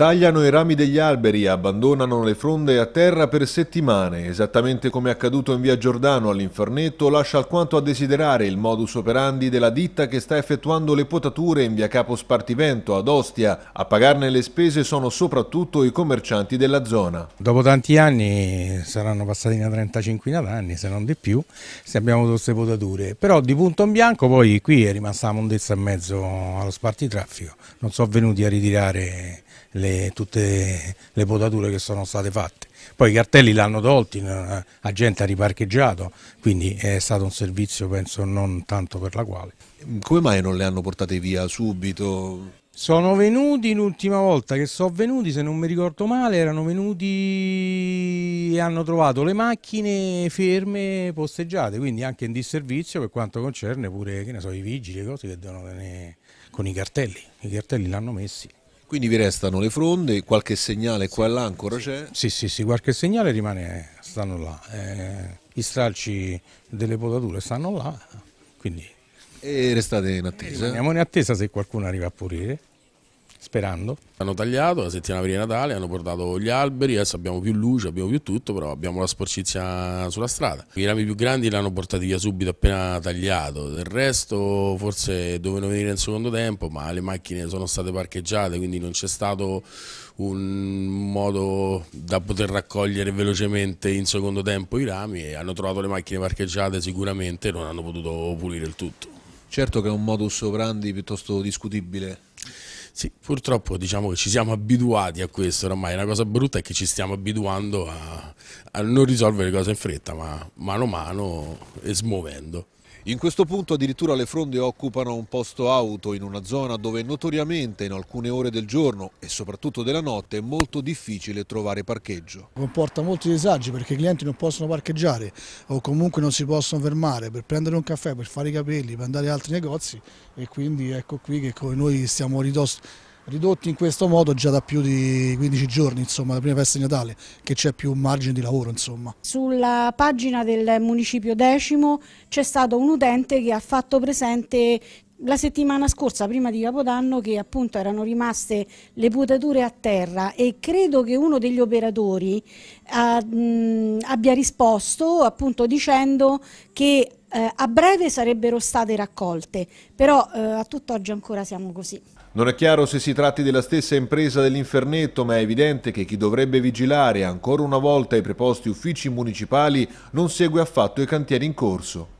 Tagliano i rami degli alberi e abbandonano le fronde a terra per settimane, esattamente come è accaduto in via Giordano all'Infernetto, lascia alquanto a desiderare il modus operandi della ditta che sta effettuando le potature in via Capo Spartivento ad Ostia. A pagarne le spese sono soprattutto i commercianti della zona. Dopo tanti anni, saranno passati una 35 d'anni se non di più, se abbiamo avuto queste potature, però di punto in bianco poi qui è rimasta la mondezza in mezzo allo spartitraffico, non sono venuti a ritirare le le, tutte le potature che sono state fatte. Poi i cartelli l'hanno tolti, eh, la gente ha riparcheggiato, quindi è stato un servizio penso non tanto per la quale. Come mai non le hanno portate via subito? Sono venuti l'ultima volta che sono venuti, se non mi ricordo male, erano venuti e hanno trovato le macchine ferme posteggiate, quindi anche in disservizio per quanto concerne pure so, i vigili, cose che devono tenere con i cartelli. I cartelli l'hanno messi. Quindi vi restano le fronde, qualche segnale qua e là ancora c'è? Sì, sì, sì, qualche segnale rimane, stanno là. Eh, I stralci delle potature stanno là, quindi... E restate in attesa? Siamo eh? in attesa se qualcuno arriva a pulire sperando. Hanno tagliato la settimana prima di Natale, hanno portato gli alberi, adesso abbiamo più luce, abbiamo più tutto, però abbiamo la sporcizia sulla strada. I rami più grandi l'hanno portati via subito appena tagliato, del resto forse dovevano venire in secondo tempo, ma le macchine sono state parcheggiate, quindi non c'è stato un modo da poter raccogliere velocemente in secondo tempo i rami e hanno trovato le macchine parcheggiate sicuramente, non hanno potuto pulire il tutto. Certo che è un modus operandi piuttosto discutibile. Sì, purtroppo diciamo che ci siamo abituati a questo oramai, la cosa brutta è che ci stiamo abituando a, a non risolvere le cose in fretta, ma mano a mano e smuovendo. In questo punto addirittura le fronde occupano un posto auto in una zona dove notoriamente in alcune ore del giorno e soprattutto della notte è molto difficile trovare parcheggio. Comporta molti disagi perché i clienti non possono parcheggiare o comunque non si possono fermare per prendere un caffè, per fare i capelli, per andare ad altri negozi e quindi ecco qui che noi stiamo ridosso ridotti in questo modo già da più di 15 giorni, insomma, la prima festa di Natale, che c'è più margine di lavoro. Insomma. Sulla pagina del municipio decimo c'è stato un utente che ha fatto presente la settimana scorsa, prima di Capodanno, che appunto erano rimaste le putature a terra e credo che uno degli operatori eh, abbia risposto appunto dicendo che eh, a breve sarebbero state raccolte, però eh, a tutt'oggi ancora siamo così. Non è chiaro se si tratti della stessa impresa dell'Infernetto, ma è evidente che chi dovrebbe vigilare ancora una volta i preposti uffici municipali non segue affatto i cantieri in corso.